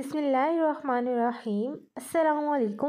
बसमीम्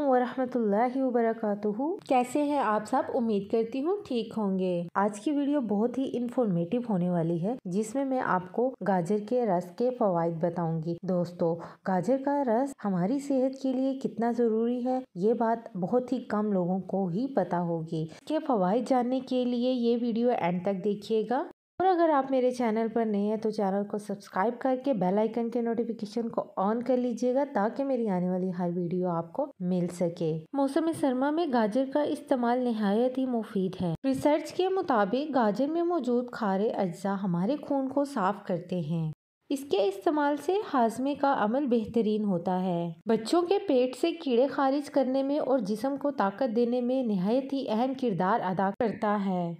वरहमतुल्लाहि वबरकातुहू कैसे हैं आप सब उम्मीद करती हूँ ठीक होंगे आज की वीडियो बहुत ही इन्फॉर्मेटिव होने वाली है जिसमें मैं आपको गाजर के रस के फवायद बताऊंगी दोस्तों गाजर का रस हमारी सेहत के लिए कितना ज़रूरी है ये बात बहुत ही कम लोगों को ही पता होगी के फवायद जानने के लिए ये वीडियो एंड तक देखिएगा और अगर आप मेरे चैनल पर नए हैं तो चैनल को सब्सक्राइब करके बेल आइकन के नोटिफिकेशन को ऑन कर लीजिएगा ताकि मेरी आने वाली हर वीडियो आपको मिल सके मौसम सरमा में गाजर का इस्तेमाल नहायत ही मुफीद है रिसर्च के मुताबिक गाजर में मौजूद खारे अज्जा हमारे खून को साफ करते हैं इसके इस्तेमाल से हाजमे का अमल बेहतरीन होता है बच्चों के पेट से कीड़े खारिज करने में और जिसम को ताकत देने में नहायत ही अहम किरदार अदा करता है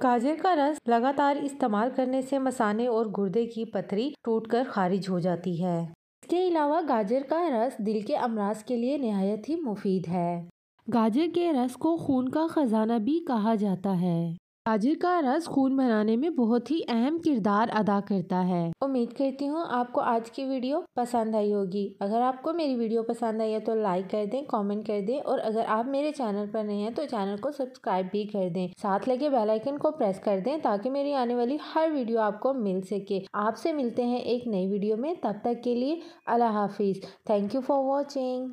गाजर का रस लगातार इस्तेमाल करने से मसाने और गुर्दे की पथरी टूटकर खारिज हो जाती है इसके अलावा गाजर का रस दिल के अमराज के लिए नहायत ही मुफीद है गाजर के रस को खून का खजाना भी कहा जाता है गाजर का रस खून बनाने में बहुत ही अहम किरदार अदा करता है उम्मीद करती हूँ आपको आज की वीडियो पसंद आई होगी अगर आपको मेरी वीडियो पसंद आई है तो लाइक कर दें कमेंट कर दें और अगर आप मेरे चैनल पर नए हैं तो चैनल को सब्सक्राइब भी कर दें साथ लगे बेल आइकन को प्रेस कर दें ताकि मेरी आने वाली हर वीडियो आपको मिल सके आपसे मिलते हैं एक नई वीडियो में तब तक के लिए अल्लाह हाफिज़ थैंक यू फॉर वॉचिंग